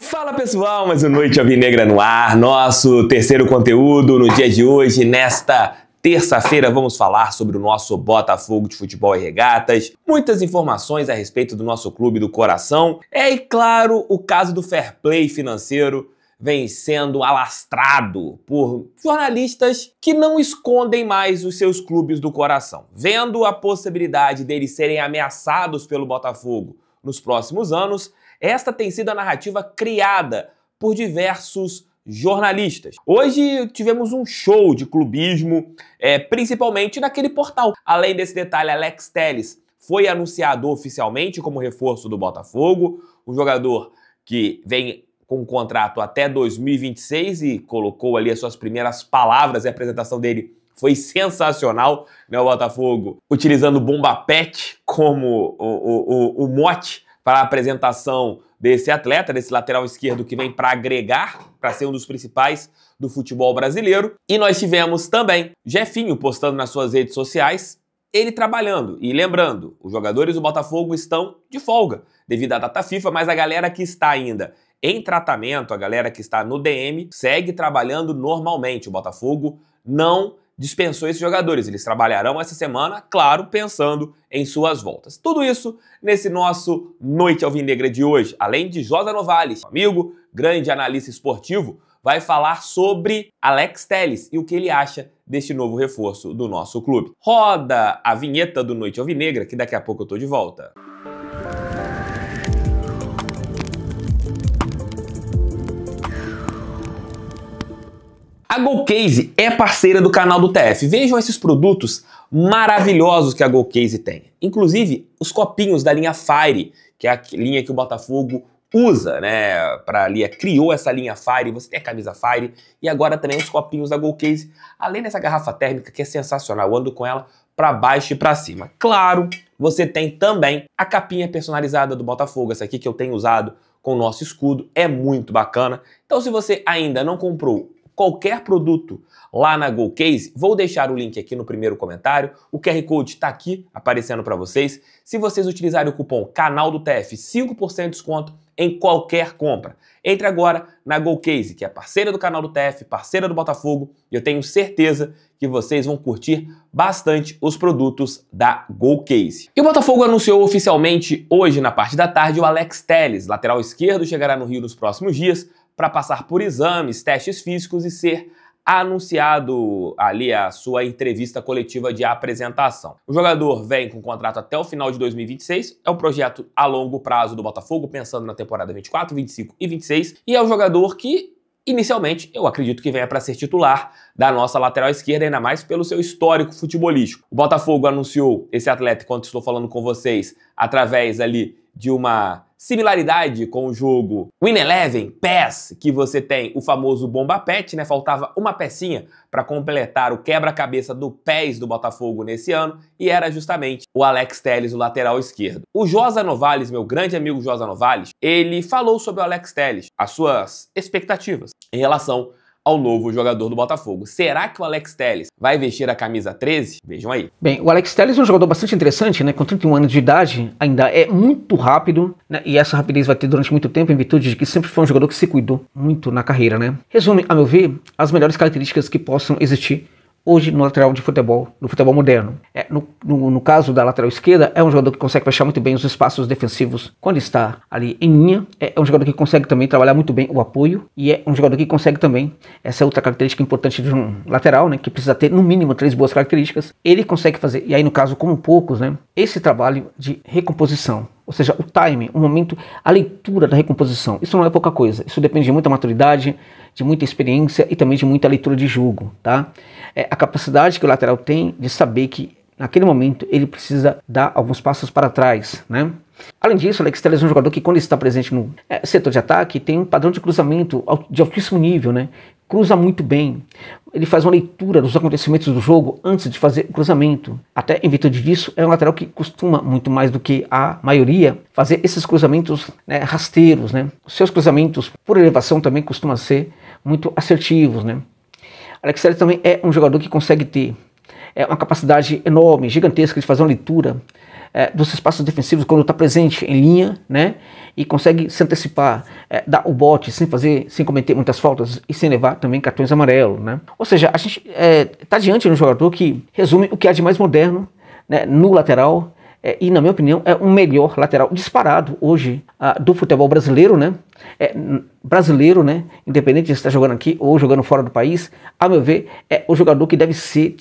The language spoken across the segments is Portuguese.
Fala pessoal, mais uma noite Alvinegra no ar, nosso terceiro conteúdo no dia de hoje, nesta Terça-feira vamos falar sobre o nosso Botafogo de Futebol e Regatas, muitas informações a respeito do nosso clube do coração. É, e claro, o caso do fair play financeiro vem sendo alastrado por jornalistas que não escondem mais os seus clubes do coração. Vendo a possibilidade deles serem ameaçados pelo Botafogo nos próximos anos, esta tem sido a narrativa criada por diversos jornalistas. Hoje tivemos um show de clubismo, é, principalmente naquele portal. Além desse detalhe, Alex Telles foi anunciado oficialmente como reforço do Botafogo, um jogador que vem com um contrato até 2026 e colocou ali as suas primeiras palavras e a apresentação dele foi sensacional, né, o Botafogo, utilizando bomba pet como o, o, o, o mote para a apresentação desse atleta, desse lateral esquerdo que vem para agregar, para ser um dos principais do futebol brasileiro. E nós tivemos também Jefinho postando nas suas redes sociais ele trabalhando. E lembrando, os jogadores do Botafogo estão de folga devido à data FIFA, mas a galera que está ainda em tratamento, a galera que está no DM, segue trabalhando normalmente. O Botafogo não dispensou esses jogadores. Eles trabalharão essa semana, claro, pensando em suas voltas. Tudo isso nesse nosso Noite Alvinegra de hoje. Além de Josa Novales, amigo, grande analista esportivo, vai falar sobre Alex Telles e o que ele acha deste novo reforço do nosso clube. Roda a vinheta do Noite Alvinegra, que daqui a pouco eu tô de volta. A GoCase é parceira do canal do TF. Vejam esses produtos maravilhosos que a GoCase tem. Inclusive, os copinhos da linha Fire, que é a linha que o Botafogo usa, né, para ali, é, criou essa linha Fire, você tem a camisa Fire e agora também os copinhos da Golcase, além dessa garrafa térmica que é sensacional, eu ando com ela para baixo e para cima. Claro, você tem também a capinha personalizada do Botafogo, essa aqui que eu tenho usado com o nosso escudo, é muito bacana. Então se você ainda não comprou qualquer produto lá na GoCase. Vou deixar o link aqui no primeiro comentário. O QR Code está aqui aparecendo para vocês. Se vocês utilizarem o cupom Canal do TF, 5% de desconto em qualquer compra. Entre agora na GoCase, que é parceira do canal do TF, parceira do Botafogo, e eu tenho certeza que vocês vão curtir bastante os produtos da GoCase. E o Botafogo anunciou oficialmente hoje, na parte da tarde, o Alex Teles, lateral esquerdo, chegará no Rio nos próximos dias para passar por exames, testes físicos e ser anunciado ali a sua entrevista coletiva de apresentação. O jogador vem com contrato até o final de 2026, é um projeto a longo prazo do Botafogo, pensando na temporada 24, 25 e 26, e é um jogador que Inicialmente, eu acredito que venha para ser titular da nossa lateral esquerda, ainda mais pelo seu histórico futebolístico. O Botafogo anunciou esse atleta, enquanto estou falando com vocês, através ali de uma similaridade com o jogo Win Eleven PES, que você tem o famoso bomba pet, né? Faltava uma pecinha para completar o quebra-cabeça do PES do Botafogo nesse ano e era justamente o Alex Telles, o lateral esquerdo. O Josa Novales, meu grande amigo Josa Novales, ele falou sobre o Alex Telles, as suas expectativas em relação ao novo jogador do Botafogo. Será que o Alex Telles vai vestir a camisa 13? Vejam aí. Bem, o Alex Telles é um jogador bastante interessante, né? Com 31 anos de idade, ainda é muito rápido, né? E essa rapidez vai ter durante muito tempo, em virtude de que sempre foi um jogador que se cuidou muito na carreira, né? Resume, a meu ver, as melhores características que possam existir hoje no lateral de futebol, no futebol moderno. É, no, no, no, caso da lateral esquerda, é um jogador que consegue fechar muito bem os espaços defensivos quando está ali em linha. É, é um jogador que consegue também trabalhar muito bem o apoio e é um jogador que consegue também, essa é outra característica importante de um lateral, né, que precisa ter no mínimo três boas características. Ele consegue fazer, e aí no caso, como poucos, né, esse trabalho de recomposição, ou seja, o time, o momento, a leitura da recomposição. Isso não é pouca coisa, isso depende de muita maturidade, de muita experiência e também de muita leitura de jogo, tá? É a capacidade que o lateral tem de saber que naquele momento ele precisa dar alguns passos para trás, né? Além disso, Alex Telles é um jogador que quando está presente no é, setor de ataque tem um padrão de cruzamento de altíssimo nível, né? Cruza muito bem. Ele faz uma leitura dos acontecimentos do jogo antes de fazer o cruzamento. Até em virtude disso, é um lateral que costuma muito mais do que a maioria fazer esses cruzamentos né, rasteiros, né? seus cruzamentos por elevação também costuma ser muito assertivos, né? Alex Telles também é um jogador que consegue ter é, uma capacidade enorme, gigantesca de fazer uma leitura é, dos espaços defensivos quando está presente em linha, né? E consegue se antecipar, é, dar o bote sem fazer, sem cometer muitas faltas e sem levar também cartões amarelos, né? Ou seja, a gente está é, tá diante de um jogador que resume o que há de mais moderno né, no lateral é, e na minha opinião, é o melhor lateral disparado hoje ah, do futebol brasileiro, né? É, brasileiro, né? Independente de estar tá jogando aqui ou jogando fora do país, a meu ver, é o jogador que deve ser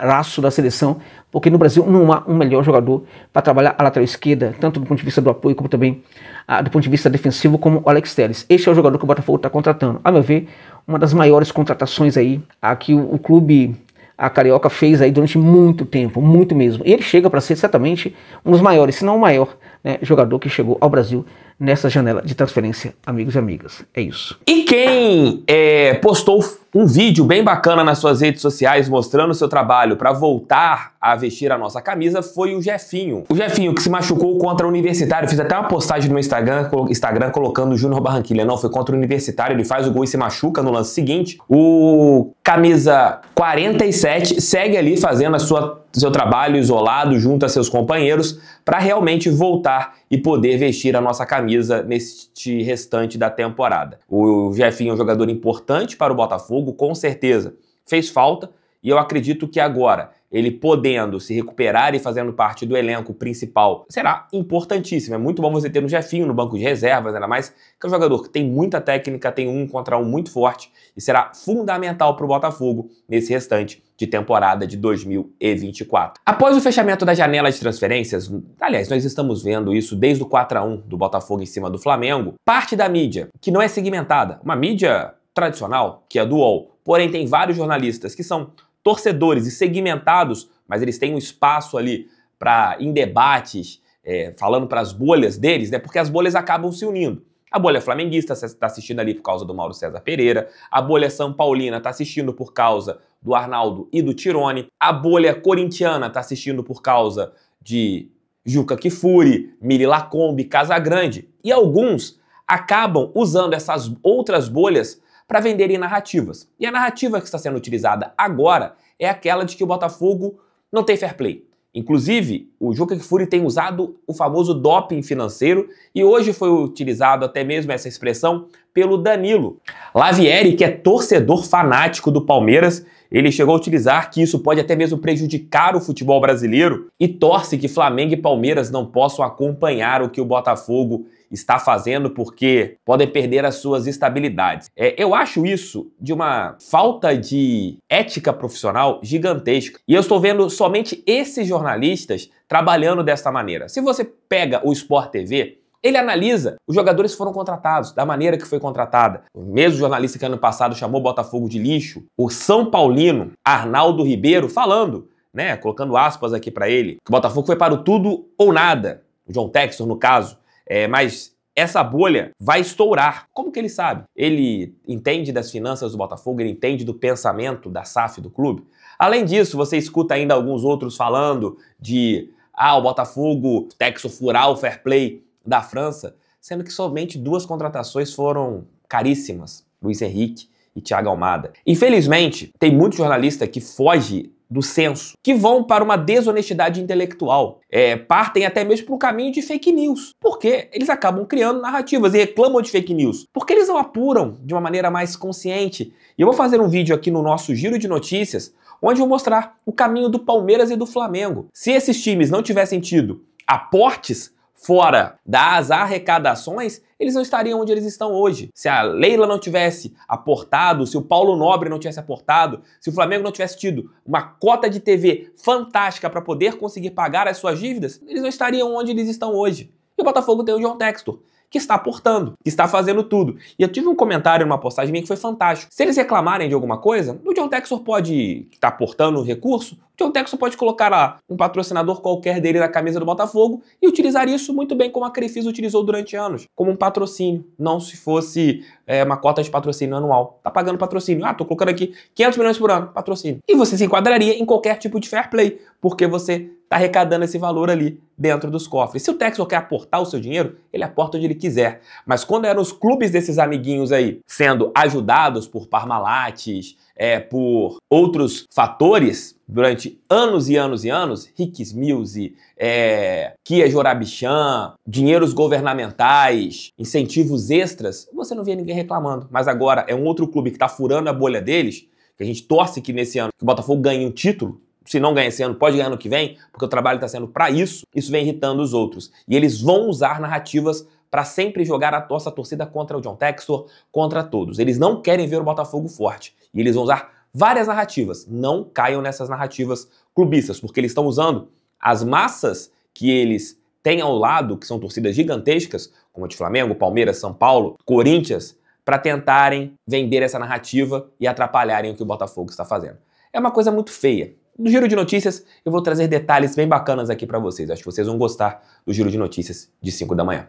raço da seleção, porque no Brasil não há um melhor jogador para trabalhar a lateral esquerda, tanto do ponto de vista do apoio como também ah, do ponto de vista defensivo, como o Alex Telles. Este é o jogador que o Botafogo está contratando. A meu ver, uma das maiores contratações aí aqui que o, o clube a Carioca fez aí durante muito tempo, muito mesmo. Ele chega para ser certamente um dos maiores, se não o maior, né, jogador que chegou ao Brasil nessa janela de transferência, amigos e amigas. É isso. E quem é, postou um vídeo bem bacana nas suas redes sociais mostrando o seu trabalho para voltar a vestir a nossa camisa foi o Jefinho. O Jefinho que se machucou contra o Universitário. Fiz até uma postagem no Instagram, Instagram colocando o Júnior Barranquilha. Não, foi contra o Universitário. Ele faz o gol e se machuca no lance seguinte. O camisa 47 segue ali fazendo a sua seu trabalho isolado junto a seus companheiros para realmente voltar e poder vestir a nossa camisa neste restante da temporada. O Jefinho é um jogador importante para o Botafogo, com certeza, fez falta. E eu acredito que agora, ele podendo se recuperar e fazendo parte do elenco principal, será importantíssimo. É muito bom você ter um Jefinho no banco de reservas, ainda mais que é um jogador que tem muita técnica, tem um contra um muito forte e será fundamental para o Botafogo nesse restante de temporada de 2024. Após o fechamento da janela de transferências, aliás, nós estamos vendo isso desde o 4 a 1 do Botafogo em cima do Flamengo, parte da mídia, que não é segmentada, uma mídia tradicional, que é do UOL. Porém, tem vários jornalistas que são torcedores e segmentados, mas eles têm um espaço ali para em debates, é, falando para as bolhas deles, né? Porque as bolhas acabam se unindo. A bolha flamenguista está tá assistindo ali por causa do Mauro César Pereira, a bolha São Paulina está assistindo por causa do Arnaldo e do Tirone, a bolha corintiana está assistindo por causa de Juca Kifuri, Miri Lacombe, Casagrande, e alguns acabam usando essas outras bolhas para venderem narrativas. E a narrativa que está sendo utilizada agora é aquela de que o Botafogo não tem fair play. Inclusive, o Juca Kfouri tem usado o famoso doping financeiro e hoje foi utilizado até mesmo essa expressão pelo Danilo Lavieri, que é torcedor fanático do Palmeiras ele chegou a utilizar que isso pode até mesmo prejudicar o futebol brasileiro e torce que Flamengo e Palmeiras não possam acompanhar o que o Botafogo está fazendo porque podem perder as suas estabilidades. É, eu acho isso de uma falta de ética profissional gigantesca. E eu estou vendo somente esses jornalistas trabalhando desta maneira. Se você pega o Sport TV, ele analisa. Os jogadores foram contratados da maneira que foi contratada. O mesmo jornalista que ano passado chamou Botafogo de lixo, o São Paulino Arnaldo Ribeiro, falando, né, colocando aspas aqui para ele, que o Botafogo foi para o tudo ou nada. O John Texor no caso. É, mas essa bolha vai estourar. Como que ele sabe? Ele entende das finanças do Botafogo, ele entende do pensamento da SAF do clube. Além disso, você escuta ainda alguns outros falando de ah, o Botafogo, Texo furar o fair play da França, sendo que somente duas contratações foram caríssimas: Luiz Henrique e Thiago Almada. Infelizmente, tem muito jornalista que foge do senso, que vão para uma desonestidade intelectual, é, partem até mesmo para o caminho de fake news, porque eles acabam criando narrativas e reclamam de fake news, porque eles não apuram de uma maneira mais consciente. E eu vou fazer um vídeo aqui no nosso giro de notícias, onde eu vou mostrar o caminho do Palmeiras e do Flamengo. Se esses times não tivessem tido aportes fora das arrecadações, eles não estariam onde eles estão hoje. Se a Leila não tivesse aportado, se o Paulo Nobre não tivesse aportado, se o Flamengo não tivesse tido uma cota de TV fantástica para poder conseguir pagar as suas dívidas, eles não estariam onde eles estão hoje. E o Botafogo tem o John Textor, que está aportando, que está fazendo tudo. E eu tive um comentário numa postagem minha que foi fantástico. Se eles reclamarem de alguma coisa, o John Textor pode estar tá aportando o recurso, John Texton pode colocar lá um patrocinador qualquer dele na camisa do Botafogo e utilizar isso muito bem como a Crefisa utilizou durante anos, como um patrocínio, não se fosse é, uma cota de patrocínio anual. Tá pagando patrocínio. Ah, tô colocando aqui 500 milhões por ano, patrocínio. E você se enquadraria em qualquer tipo de fair play, porque você tá arrecadando esse valor ali dentro dos cofres. Se o Texel quer aportar o seu dinheiro, ele aporta onde ele quiser. Mas quando eram os clubes desses amiguinhos aí sendo ajudados por parmalates, é, por outros fatores, durante anos e anos e anos, Ricks Mills, é, Kia Jorabichan, dinheiros governamentais, incentivos extras, você não via ninguém reclamando. Mas agora é um outro clube que está furando a bolha deles, que a gente torce que nesse ano que o Botafogo ganhe um título, se não ganha esse ano, pode ganhar no que vem, porque o trabalho está sendo para isso, isso vem irritando os outros. E eles vão usar narrativas para sempre jogar a nossa torcida contra o John Textor, contra todos. Eles não querem ver o Botafogo forte. E eles vão usar várias narrativas. Não caiam nessas narrativas clubistas, porque eles estão usando as massas que eles têm ao lado, que são torcidas gigantescas, como a de Flamengo, Palmeiras, São Paulo, Corinthians, para tentarem vender essa narrativa e atrapalharem o que o Botafogo está fazendo. É uma coisa muito feia. No Giro de Notícias, eu vou trazer detalhes bem bacanas aqui para vocês. Acho que vocês vão gostar do Giro de Notícias de 5 da manhã.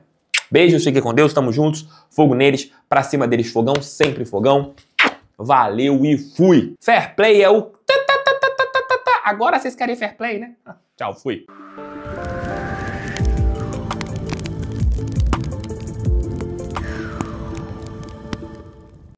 Beijos, fiquem com Deus, estamos juntos, fogo neles, pra cima deles fogão, sempre fogão. Valeu e fui. Fair play é o. Agora vocês querem fair play, né? Tchau, fui.